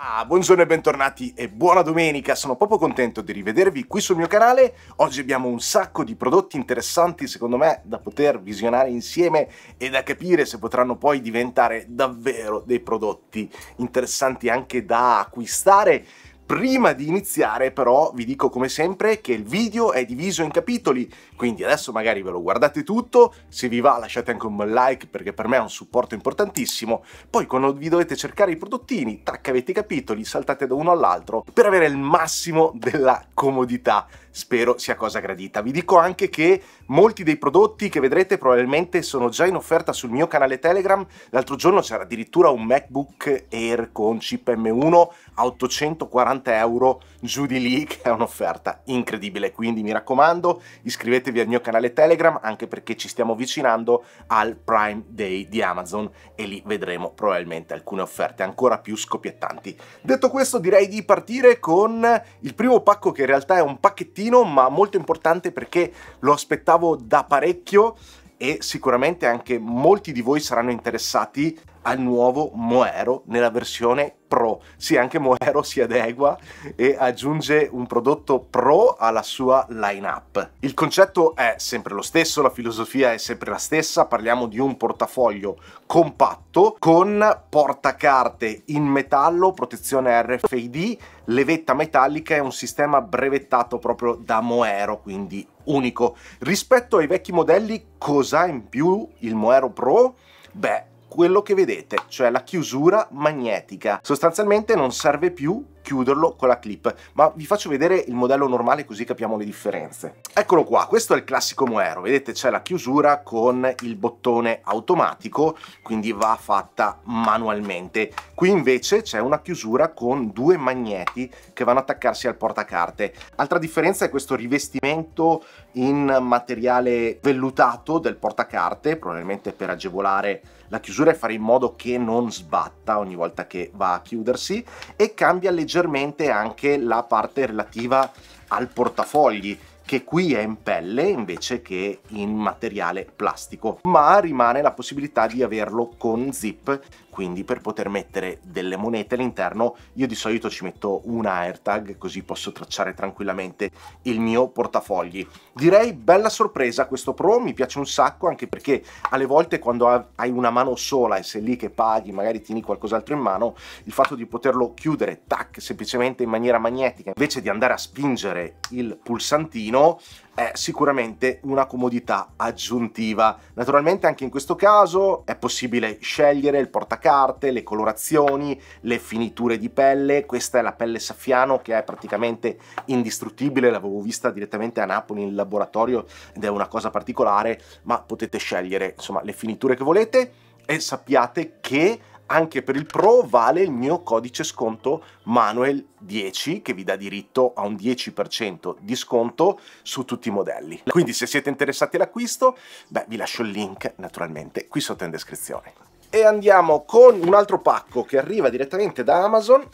Ah, buongiorno e bentornati e buona domenica, sono proprio contento di rivedervi qui sul mio canale. Oggi abbiamo un sacco di prodotti interessanti secondo me da poter visionare insieme e da capire se potranno poi diventare davvero dei prodotti interessanti anche da acquistare Prima di iniziare però vi dico come sempre che il video è diviso in capitoli, quindi adesso magari ve lo guardate tutto, se vi va lasciate anche un bel like perché per me è un supporto importantissimo, poi quando vi dovete cercare i prodottini, traccavete i capitoli, saltate da uno all'altro per avere il massimo della comodità spero sia cosa gradita. Vi dico anche che molti dei prodotti che vedrete probabilmente sono già in offerta sul mio canale Telegram. L'altro giorno c'era addirittura un MacBook Air con chip M1 a 840 euro giù di lì, che è un'offerta incredibile. Quindi mi raccomando, iscrivetevi al mio canale Telegram anche perché ci stiamo avvicinando al Prime Day di Amazon e lì vedremo probabilmente alcune offerte ancora più scoppiettanti. Detto questo direi di partire con il primo pacco che in realtà è un pacchettino piccolino ma molto importante perché lo aspettavo da parecchio e sicuramente anche molti di voi saranno interessati al nuovo Moero nella versione Pro. Sì, anche Moero si adegua e aggiunge un prodotto Pro alla sua lineup. Il concetto è sempre lo stesso, la filosofia è sempre la stessa, parliamo di un portafoglio compatto con portacarte in metallo, protezione RFID, levetta metallica e un sistema brevettato proprio da Moero, quindi unico. Rispetto ai vecchi modelli, cos'ha in più il Moero Pro? Beh, quello che vedete, cioè la chiusura magnetica. Sostanzialmente non serve più chiuderlo con la clip, ma vi faccio vedere il modello normale così capiamo le differenze. Eccolo qua, questo è il classico Moero, vedete c'è la chiusura con il bottone automatico, quindi va fatta manualmente. Qui invece c'è una chiusura con due magneti che vanno ad attaccarsi al portacarte. Altra differenza è questo rivestimento in materiale vellutato del portacarte, probabilmente per agevolare la chiusura e fare in modo che non sbatta ogni volta che va a chiudersi e cambia leggermente anche la parte relativa al portafogli che qui è in pelle invece che in materiale plastico, ma rimane la possibilità di averlo con zip quindi per poter mettere delle monete all'interno io di solito ci metto una AirTag così posso tracciare tranquillamente il mio portafogli. Direi bella sorpresa questo Pro, mi piace un sacco anche perché alle volte quando hai una mano sola e sei lì che paghi, magari tieni qualcos'altro in mano, il fatto di poterlo chiudere tac semplicemente in maniera magnetica invece di andare a spingere il pulsantino è sicuramente una comodità aggiuntiva. Naturalmente anche in questo caso è possibile scegliere il portacarte, le colorazioni, le finiture di pelle. Questa è la pelle saffiano che è praticamente indistruttibile, l'avevo vista direttamente a Napoli in laboratorio ed è una cosa particolare, ma potete scegliere insomma le finiture che volete e sappiate che anche per il Pro vale il mio codice sconto Manuel10 che vi dà diritto a un 10% di sconto su tutti i modelli. Quindi se siete interessati all'acquisto, beh vi lascio il link naturalmente qui sotto in descrizione. E andiamo con un altro pacco che arriva direttamente da Amazon.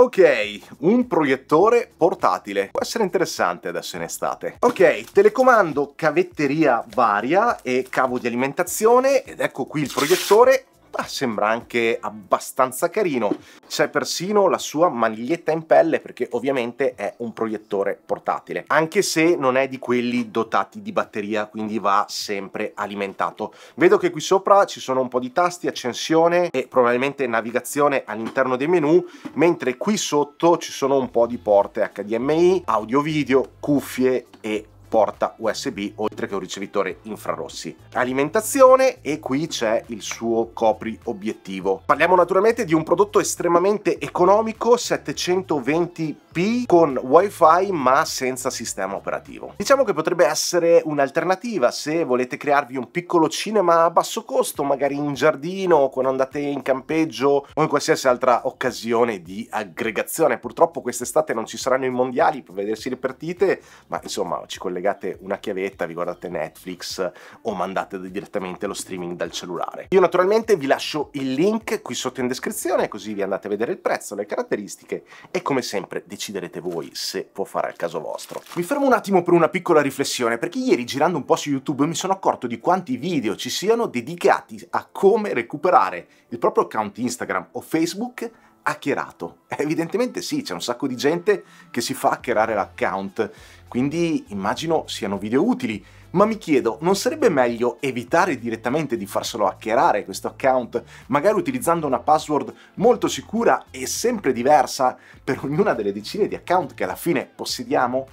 Ok, un proiettore portatile. Può essere interessante adesso in estate. Ok, telecomando, cavetteria varia e cavo di alimentazione. Ed ecco qui il proiettore Ah, sembra anche abbastanza carino. C'è persino la sua maniglietta in pelle perché ovviamente è un proiettore portatile, anche se non è di quelli dotati di batteria, quindi va sempre alimentato. Vedo che qui sopra ci sono un po' di tasti, accensione e probabilmente navigazione all'interno dei menu, mentre qui sotto ci sono un po' di porte HDMI, audio video, cuffie e porta USB oltre che un ricevitore infrarossi. Alimentazione e qui c'è il suo copri obiettivo. Parliamo naturalmente di un prodotto estremamente economico 720p con wifi ma senza sistema operativo. Diciamo che potrebbe essere un'alternativa se volete crearvi un piccolo cinema a basso costo magari in giardino quando andate in campeggio o in qualsiasi altra occasione di aggregazione. Purtroppo quest'estate non ci saranno i mondiali per vedersi le partite ma insomma ci colleghiamo collegate una chiavetta, vi guardate Netflix o mandate direttamente lo streaming dal cellulare. Io naturalmente vi lascio il link qui sotto in descrizione così vi andate a vedere il prezzo, le caratteristiche e come sempre deciderete voi se può fare al caso vostro. Mi fermo un attimo per una piccola riflessione perché ieri girando un po' su YouTube mi sono accorto di quanti video ci siano dedicati a come recuperare il proprio account Instagram o Facebook hackerato. Evidentemente sì, c'è un sacco di gente che si fa hackerare l'account quindi immagino siano video utili, ma mi chiedo, non sarebbe meglio evitare direttamente di farselo hackerare questo account, magari utilizzando una password molto sicura e sempre diversa per ognuna delle decine di account che alla fine possediamo?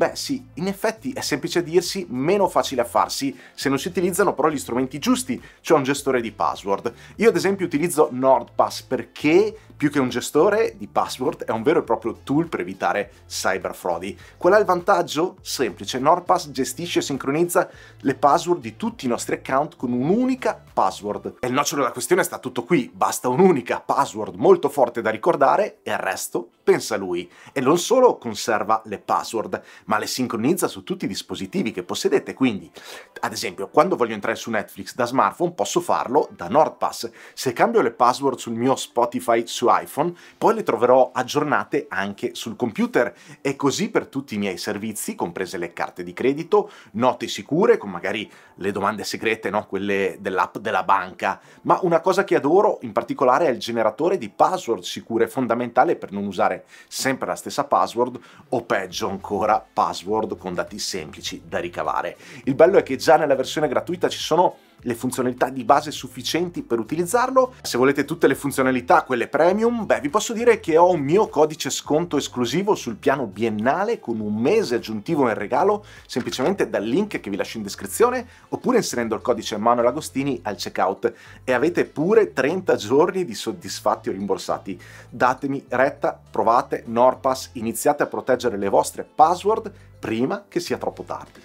Beh sì, in effetti è semplice a dirsi, meno facile a farsi se non si utilizzano però gli strumenti giusti, cioè un gestore di password. Io ad esempio utilizzo NordPass perché più che un gestore di password è un vero e proprio tool per evitare cyberfrodi. Qual è il vantaggio? Semplice, NordPass gestisce e sincronizza le password di tutti i nostri account con un'unica password. E il nocciolo della questione sta tutto qui, basta un'unica password molto forte da ricordare e il resto pensa lui, e non solo conserva le password, ma le sincronizza su tutti i dispositivi che possedete, quindi ad esempio quando voglio entrare su Netflix da smartphone posso farlo da NordPass, se cambio le password sul mio Spotify su iPhone, poi le troverò aggiornate anche sul computer e così per tutti i miei servizi, comprese le carte di credito, note sicure con magari le domande segrete, no? quelle dell'app della banca, ma una cosa che adoro in particolare è il generatore di password sicure fondamentale per non usare sempre la stessa password o peggio ancora password con dati semplici da ricavare. Il bello è che già nella versione gratuita ci sono le funzionalità di base sufficienti per utilizzarlo. Se volete tutte le funzionalità, quelle premium, beh vi posso dire che ho un mio codice sconto esclusivo sul piano biennale con un mese aggiuntivo in regalo semplicemente dal link che vi lascio in descrizione oppure inserendo il codice Manuel Agostini al checkout e avete pure 30 giorni di soddisfatti o rimborsati. Datemi retta, provate NordPass, iniziate a proteggere le vostre password prima che sia troppo tardi.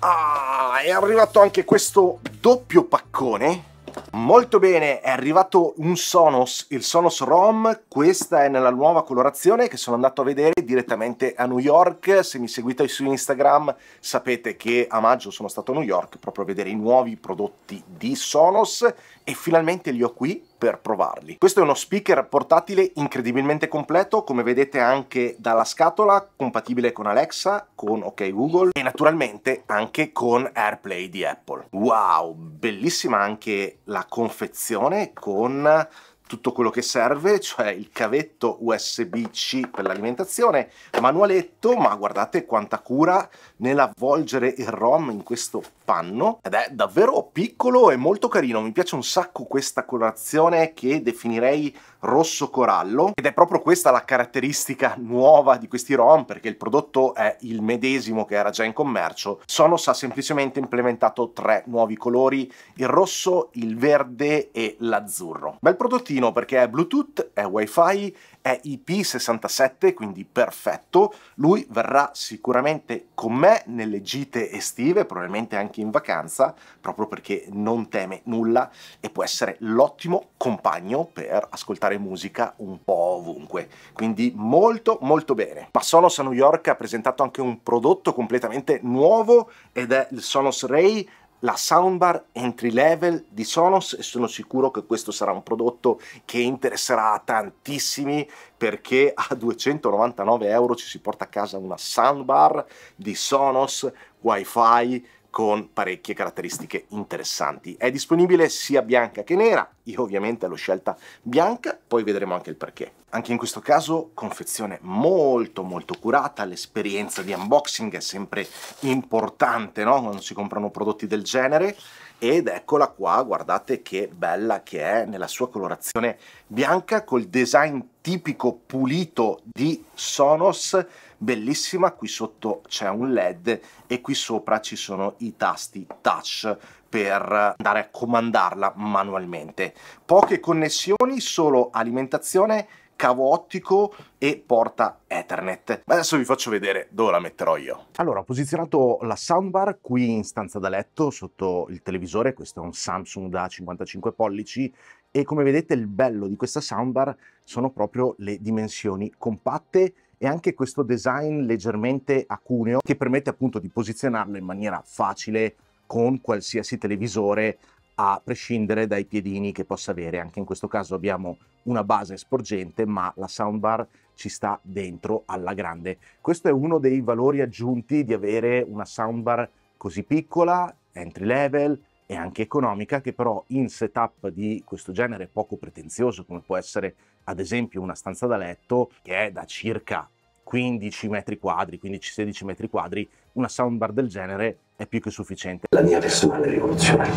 Ah, è arrivato anche questo doppio paccone. Molto bene, è arrivato un Sonos, il Sonos ROM, questa è nella nuova colorazione che sono andato a vedere direttamente a New York, se mi seguite su Instagram sapete che a maggio sono stato a New York proprio a vedere i nuovi prodotti di Sonos e finalmente li ho qui per provarli. Questo è uno speaker portatile incredibilmente completo, come vedete anche dalla scatola, compatibile con Alexa, con OK Google e naturalmente anche con AirPlay di Apple. Wow, bellissima anche la confezione con tutto quello che serve, cioè il cavetto USB-C per l'alimentazione, manualetto, ma guardate quanta cura nell'avvolgere il ROM in questo panno ed è davvero piccolo e molto carino, mi piace un sacco questa colorazione che definirei rosso corallo ed è proprio questa la caratteristica nuova di questi ROM perché il prodotto è il medesimo che era già in commercio, Sonos ha semplicemente implementato tre nuovi colori, il rosso, il verde e l'azzurro. Bel prodottino fortino perché è Bluetooth, è WiFi, è IP67, quindi perfetto. Lui verrà sicuramente con me nelle gite estive, probabilmente anche in vacanza, proprio perché non teme nulla e può essere l'ottimo compagno per ascoltare musica un po' ovunque. Quindi molto molto bene. Ma Sonos a New York ha presentato anche un prodotto completamente nuovo ed è il Sonos Ray la soundbar entry level di Sonos e sono sicuro che questo sarà un prodotto che interesserà tantissimi perché a 299 euro ci si porta a casa una soundbar di Sonos, wifi, con parecchie caratteristiche interessanti. È disponibile sia bianca che nera, io ovviamente l'ho scelta bianca, poi vedremo anche il perché. Anche in questo caso confezione molto molto curata, l'esperienza di unboxing è sempre importante no? quando si comprano prodotti del genere ed eccola qua, guardate che bella che è nella sua colorazione bianca col design tipico pulito di Sonos bellissima, qui sotto c'è un led e qui sopra ci sono i tasti touch per andare a comandarla manualmente. Poche connessioni, solo alimentazione, cavo ottico e porta Ethernet. Ma adesso vi faccio vedere dove la metterò io. Allora, ho posizionato la soundbar qui in stanza da letto sotto il televisore, questo è un Samsung da 55 pollici e come vedete il bello di questa soundbar sono proprio le dimensioni compatte e anche questo design leggermente acuneo che permette appunto di posizionarlo in maniera facile con qualsiasi televisore a prescindere dai piedini che possa avere. Anche in questo caso abbiamo una base sporgente, ma la soundbar ci sta dentro alla grande. Questo è uno dei valori aggiunti di avere una soundbar così piccola, entry level, e anche economica che però in setup di questo genere poco pretenzioso come può essere ad esempio una stanza da letto che è da circa 15 metri quadri, 15-16 metri quadri, una soundbar del genere è più che sufficiente. La mia personale rivoluzione.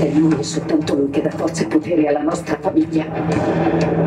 È lui e soltanto lui che dà forza e potere alla nostra famiglia.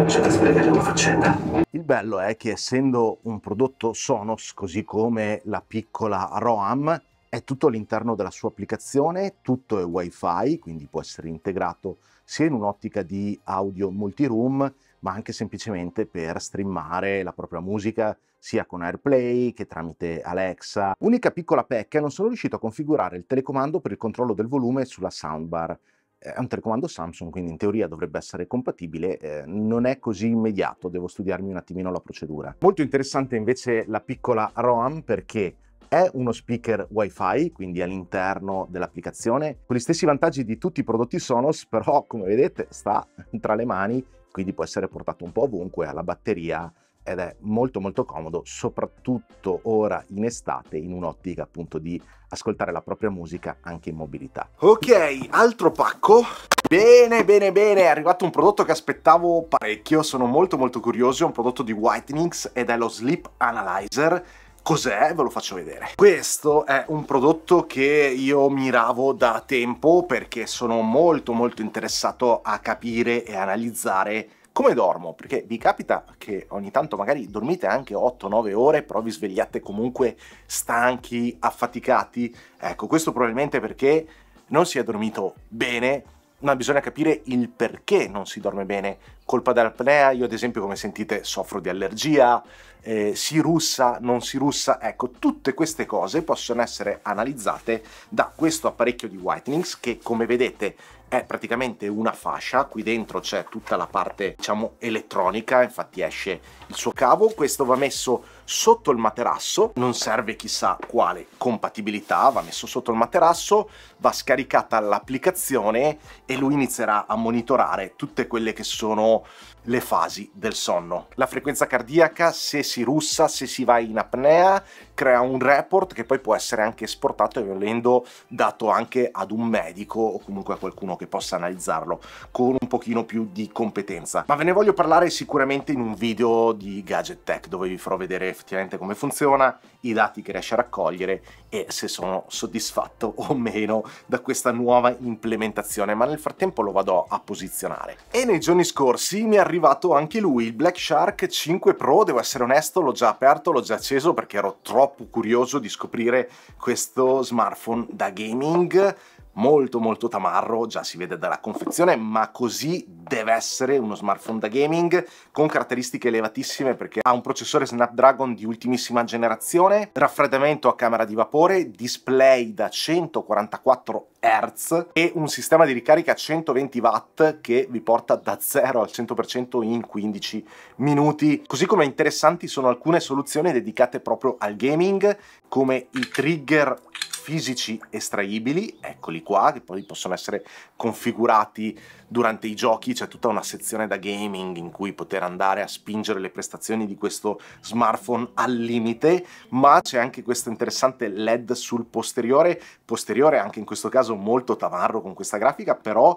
C'è da spiegare una faccenda. Il bello è che essendo un prodotto Sonos, così come la piccola Roam, è tutto all'interno della sua applicazione, tutto è wifi, quindi può essere integrato sia in un'ottica di audio multiroom, ma anche semplicemente per streamare la propria musica sia con AirPlay che tramite Alexa. Unica piccola pecca, non sono riuscito a configurare il telecomando per il controllo del volume sulla soundbar. È un telecomando Samsung, quindi in teoria dovrebbe essere compatibile, eh, non è così immediato, devo studiarmi un attimino la procedura. Molto interessante invece la piccola ROAM perché è uno speaker WiFi, quindi all'interno dell'applicazione, con gli stessi vantaggi di tutti i prodotti Sonos, però come vedete sta tra le mani, quindi può essere portato un po' ovunque, alla batteria ed è molto molto comodo, soprattutto ora in estate, in un'ottica appunto di ascoltare la propria musica anche in mobilità. Ok, altro pacco. Bene, bene, bene, è arrivato un prodotto che aspettavo parecchio, sono molto molto curioso, è un prodotto di Whitenings ed è lo Sleep Analyzer Cos'è? Ve lo faccio vedere. Questo è un prodotto che io miravo da tempo perché sono molto molto interessato a capire e analizzare come dormo? Perché vi capita che ogni tanto magari dormite anche 8-9 ore, però vi svegliate comunque stanchi, affaticati? Ecco, questo probabilmente perché non si è dormito bene ma bisogna capire il perché non si dorme bene. Colpa dell'apnea, io ad esempio come sentite soffro di allergia, eh, si russa, non si russa, ecco, tutte queste cose possono essere analizzate da questo apparecchio di Whitenings che come vedete è praticamente una fascia, qui dentro c'è tutta la parte diciamo elettronica, infatti esce il suo cavo, questo va messo sotto il materasso, non serve chissà quale compatibilità, va messo sotto il materasso, va scaricata l'applicazione e lui inizierà a monitorare tutte quelle che sono le fasi del sonno. La frequenza cardiaca, se si russa, se si va in apnea, crea un report che poi può essere anche esportato e volendo dato anche ad un medico o comunque a qualcuno che possa analizzarlo con un pochino più di competenza. Ma ve ne voglio parlare sicuramente in un video di Gadget Tech dove vi farò vedere effettivamente come funziona, i dati che riesce a raccogliere e se sono soddisfatto o meno da questa nuova implementazione, ma nel frattempo lo vado a posizionare. E nei giorni scorsi mi arriva arrivato anche lui, il Black Shark 5 Pro, devo essere onesto, l'ho già aperto, l'ho già acceso perché ero troppo curioso di scoprire questo smartphone da gaming molto molto tamarro, già si vede dalla confezione, ma così deve essere uno smartphone da gaming con caratteristiche elevatissime perché ha un processore Snapdragon di ultimissima generazione, raffreddamento a camera di vapore, display da 144 Hz e un sistema di ricarica a 120 watt che vi porta da 0 al 100% in 15 minuti. Così come interessanti sono alcune soluzioni dedicate proprio al gaming come i trigger fisici estraibili, eccoli qua, che poi possono essere configurati durante i giochi, c'è tutta una sezione da gaming in cui poter andare a spingere le prestazioni di questo smartphone al limite, ma c'è anche questo interessante LED sul posteriore, posteriore anche in questo caso molto tamarro con questa grafica, però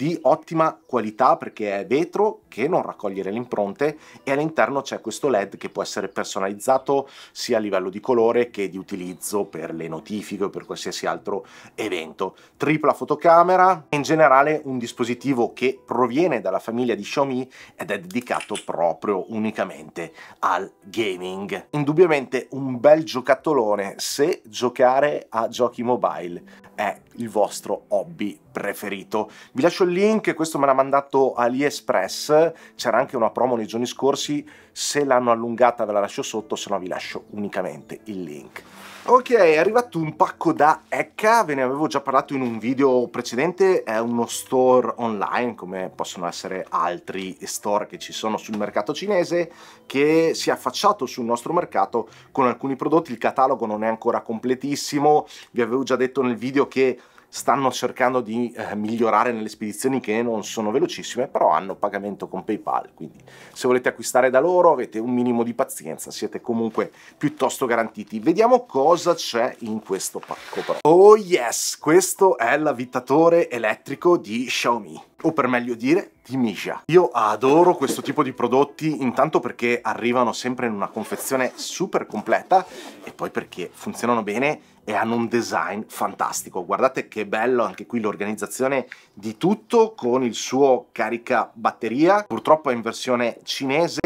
di ottima qualità perché è vetro che non raccoglie le impronte e all'interno c'è questo LED che può essere personalizzato sia a livello di colore che di utilizzo per le notifiche o per qualsiasi altro evento. Tripla fotocamera, in generale un dispositivo che proviene dalla famiglia di Xiaomi ed è dedicato proprio unicamente al gaming. Indubbiamente un bel giocattolone se giocare a giochi mobile è il vostro hobby preferito. Vi lascio il link, questo me l'ha mandato AliExpress, c'era anche una promo nei giorni scorsi, se l'hanno allungata ve la lascio sotto, se no vi lascio unicamente il link. Ok, è arrivato un pacco da Ecca, ve ne avevo già parlato in un video precedente, è uno store online, come possono essere altri store che ci sono sul mercato cinese, che si è affacciato sul nostro mercato con alcuni prodotti, il catalogo non è ancora completissimo, vi avevo già detto nel video che stanno cercando di eh, migliorare nelle spedizioni che non sono velocissime, però hanno pagamento con PayPal, quindi se volete acquistare da loro avete un minimo di pazienza, siete comunque piuttosto garantiti. Vediamo cosa c'è in questo pacco però. Oh yes, questo è l'avvitatore elettrico di Xiaomi o per meglio dire di Misha. Io adoro questo tipo di prodotti intanto perché arrivano sempre in una confezione super completa e poi perché funzionano bene e hanno un design fantastico. Guardate che bello anche qui l'organizzazione di tutto con il suo carica batteria. purtroppo è in versione cinese,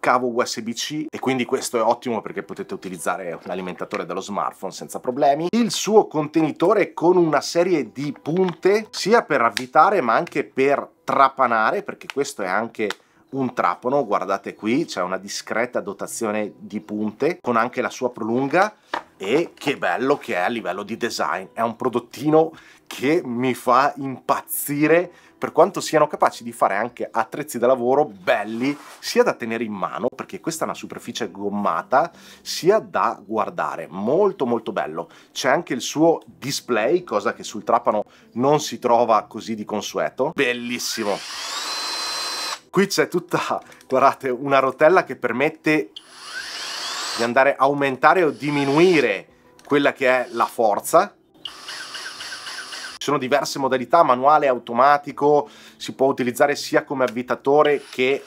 cavo USB-C e quindi questo è ottimo perché potete utilizzare l'alimentatore dello smartphone senza problemi. Il suo contenitore con una serie di punte sia per avvitare ma anche per trapanare perché questo è anche un trapano, guardate qui, c'è una discreta dotazione di punte con anche la sua prolunga e che bello che è a livello di design, è un prodottino che mi fa impazzire per quanto siano capaci di fare anche attrezzi da lavoro belli sia da tenere in mano perché questa è una superficie gommata sia da guardare molto molto bello c'è anche il suo display cosa che sul trapano non si trova così di consueto bellissimo Qui c'è tutta, guardate, una rotella che permette di andare a aumentare o diminuire quella che è la forza. Ci sono diverse modalità, manuale, automatico, si può utilizzare sia come avvitatore che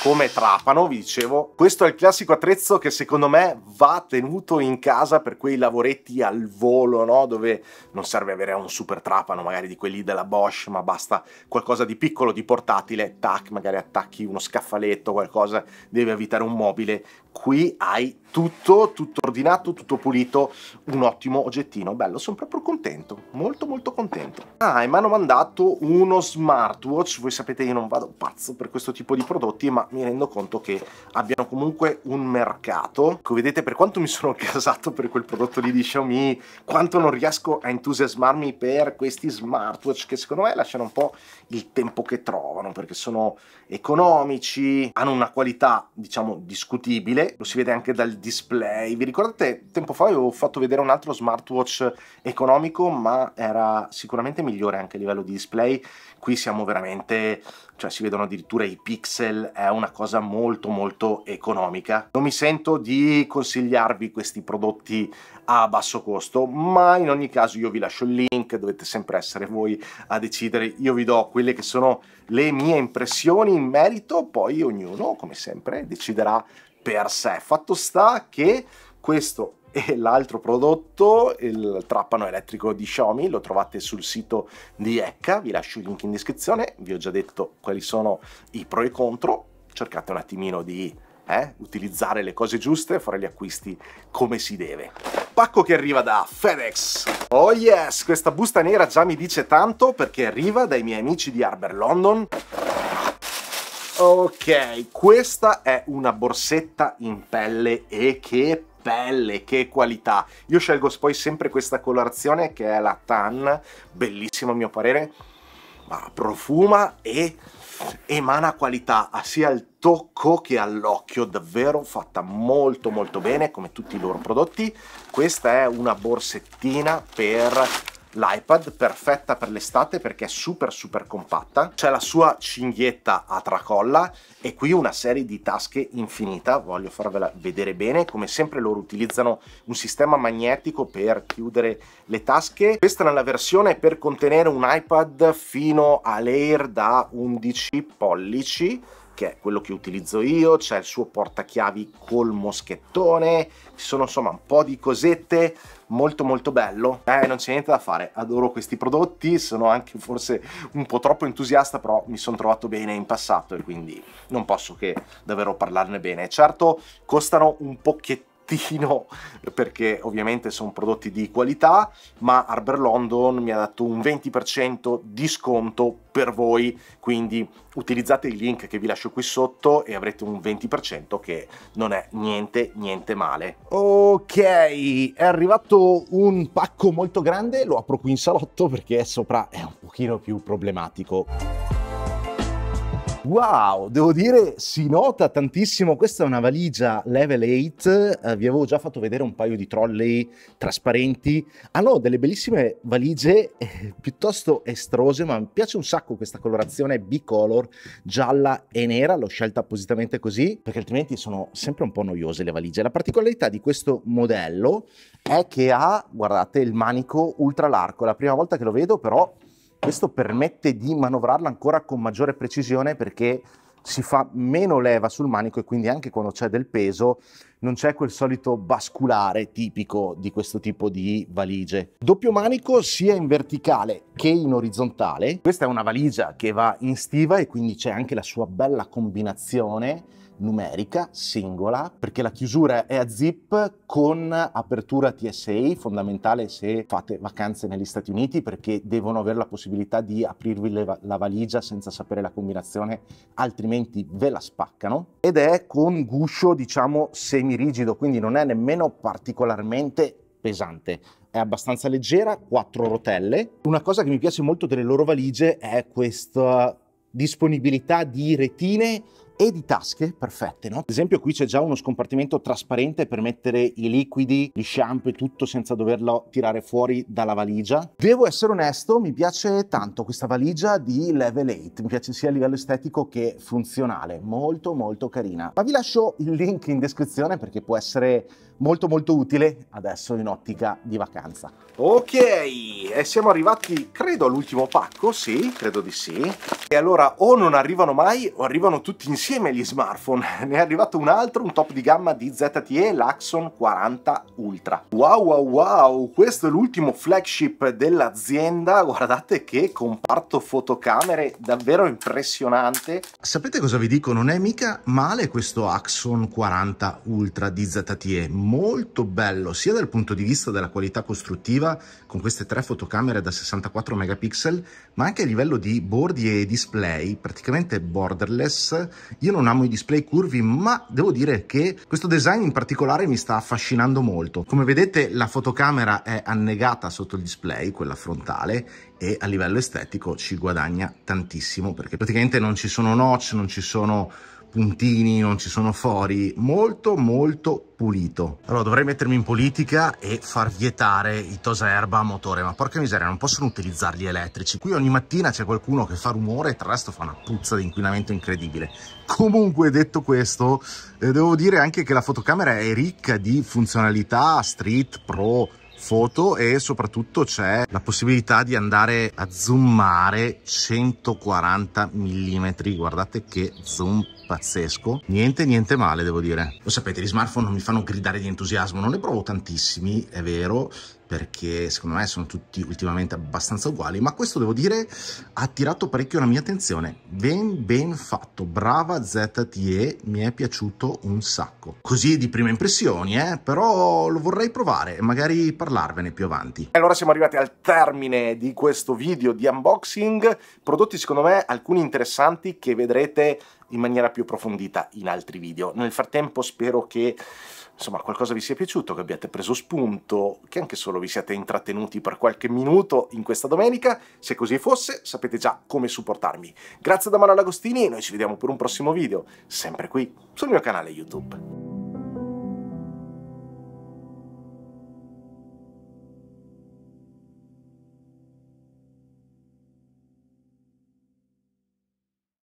come trapano, vi dicevo. Questo è il classico attrezzo che secondo me va tenuto in casa per quei lavoretti al volo, no? dove non serve avere un super trapano, magari di quelli della Bosch, ma basta qualcosa di piccolo, di portatile, tac, magari attacchi uno scaffaletto, qualcosa, devi avvitare un mobile, qui hai tutto, tutto ordinato, tutto pulito, un ottimo oggettino, bello, sono proprio contento, molto molto contento. Ah, e mi hanno mandato uno smartwatch, voi sapete io non vado pazzo per questo tipo di prodotti, ma mi rendo conto che abbiano comunque un mercato. Come ecco, vedete per quanto mi sono casato per quel prodotto lì di Xiaomi, quanto non riesco a entusiasmarmi per questi smartwatch che secondo me lasciano un po' il tempo che trovano, perché sono economici, hanno una qualità diciamo discutibile, mobile, lo si vede anche dal display. Vi ricordate, tempo fa avevo fatto vedere un altro smartwatch economico, ma era sicuramente migliore anche a livello di display. Qui siamo veramente, cioè si vedono addirittura i pixel, è una cosa molto molto economica. Non mi sento di consigliarvi questi prodotti a basso costo, ma in ogni caso io vi lascio il link, dovete sempre essere voi a decidere. Io vi do quelle che sono le mie impressioni in merito, poi ognuno, come sempre, deciderà per sé. Fatto sta che questo e l'altro prodotto, il trappano elettrico di Xiaomi, lo trovate sul sito di Ecca, vi lascio il link in descrizione, vi ho già detto quali sono i pro e i contro, cercate un attimino di eh, utilizzare le cose giuste, fare gli acquisti come si deve. Pacco che arriva da FedEx. Oh yes, questa busta nera già mi dice tanto perché arriva dai miei amici di Harbour London Ok, questa è una borsetta in pelle e che pelle, che qualità! Io scelgo poi sempre questa colorazione che è la tan, bellissima a mio parere, ma profuma e emana qualità sia al tocco che all'occhio, davvero fatta molto molto bene come tutti i loro prodotti. Questa è una borsettina per l'iPad, perfetta per l'estate perché è super super compatta, c'è la sua cinghietta a tracolla e qui una serie di tasche infinita, voglio farvela vedere bene, come sempre loro utilizzano un sistema magnetico per chiudere le tasche, questa è la versione per contenere un iPad fino all'Air da 11 pollici, che è quello che utilizzo io, c'è il suo portachiavi col moschettone, ci sono insomma un po' di cosette, molto molto bello, eh, non c'è niente da fare, adoro questi prodotti, sono anche forse un po' troppo entusiasta, però mi sono trovato bene in passato e quindi non posso che davvero parlarne bene. Certo costano un pochettino pochettino perché ovviamente sono prodotti di qualità, ma Arbor London mi ha dato un 20% di sconto per voi, quindi utilizzate il link che vi lascio qui sotto e avrete un 20% che non è niente niente male. Ok, è arrivato un pacco molto grande, lo apro qui in salotto perché sopra è un pochino più problematico. Wow, devo dire si nota tantissimo, questa è una valigia level 8, eh, vi avevo già fatto vedere un paio di trolley trasparenti, hanno delle bellissime valigie eh, piuttosto estrose ma mi piace un sacco questa colorazione bicolor gialla e nera, l'ho scelta appositamente così perché altrimenti sono sempre un po' noiose le valigie. La particolarità di questo modello è che ha, guardate, il manico ultra largo, è la prima volta che lo vedo però questo permette di manovrarla ancora con maggiore precisione perché si fa meno leva sul manico e quindi anche quando c'è del peso non c'è quel solito basculare tipico di questo tipo di valigie. Doppio manico sia in verticale che in orizzontale. Questa è una valigia che va in stiva e quindi c'è anche la sua bella combinazione numerica, singola, perché la chiusura è a zip con apertura TSA, fondamentale se fate vacanze negli Stati Uniti perché devono avere la possibilità di aprirvi le, la valigia senza sapere la combinazione, altrimenti ve la spaccano. Ed è con guscio, diciamo, semirrigido, quindi non è nemmeno particolarmente pesante. È abbastanza leggera, quattro rotelle. Una cosa che mi piace molto delle loro valigie è questa disponibilità di retine e di tasche perfette, no? Ad esempio qui c'è già uno scompartimento trasparente per mettere i liquidi, gli shampoo e tutto senza doverlo tirare fuori dalla valigia. Devo essere onesto, mi piace tanto questa valigia di Level 8, mi piace sia a livello estetico che funzionale, molto molto carina. Ma vi lascio il link in descrizione perché può essere molto molto utile adesso in ottica di vacanza. Ok, e siamo arrivati credo all'ultimo pacco, sì, credo di sì. E allora o non arrivano mai o arrivano tutti insieme gli smartphone. ne è arrivato un altro, un top di gamma di ZTE, l'Axon 40 Ultra. Wow wow wow, questo è l'ultimo flagship dell'azienda, guardate che comparto fotocamere davvero impressionante. Sapete cosa vi dico? Non è mica male questo Axon 40 Ultra di ZTE, molto bello sia dal punto di vista della qualità costruttiva con queste tre fotocamere da 64 megapixel ma anche a livello di bordi e display praticamente borderless io non amo i display curvi ma devo dire che questo design in particolare mi sta affascinando molto come vedete la fotocamera è annegata sotto il display quella frontale e a livello estetico ci guadagna tantissimo perché praticamente non ci sono notch non ci sono puntini, non ci sono fori, molto molto pulito. Allora dovrei mettermi in politica e far vietare i tosaerba a motore, ma porca miseria non possono utilizzarli elettrici. Qui ogni mattina c'è qualcuno che fa rumore e tra l'altro fa una puzza di inquinamento incredibile. Comunque detto questo, eh, devo dire anche che la fotocamera è ricca di funzionalità street pro, foto e soprattutto c'è la possibilità di andare a zoomare 140 mm guardate che zoom pazzesco niente niente male devo dire lo sapete gli smartphone non mi fanno gridare di entusiasmo non ne provo tantissimi è vero perché secondo me sono tutti ultimamente abbastanza uguali, ma questo devo dire ha attirato parecchio la mia attenzione. Ben ben fatto, brava ZTE, mi è piaciuto un sacco. Così di prime impressioni, eh? però lo vorrei provare e magari parlarvene più avanti. Allora siamo arrivati al termine di questo video di unboxing, prodotti secondo me alcuni interessanti che vedrete in maniera più approfondita in altri video. Nel frattempo spero che insomma qualcosa vi sia piaciuto, che abbiate preso spunto, che anche solo vi siate intrattenuti per qualche minuto in questa domenica. Se così fosse, sapete già come supportarmi. Grazie da Manuel Agostini e noi ci vediamo per un prossimo video, sempre qui sul mio canale YouTube.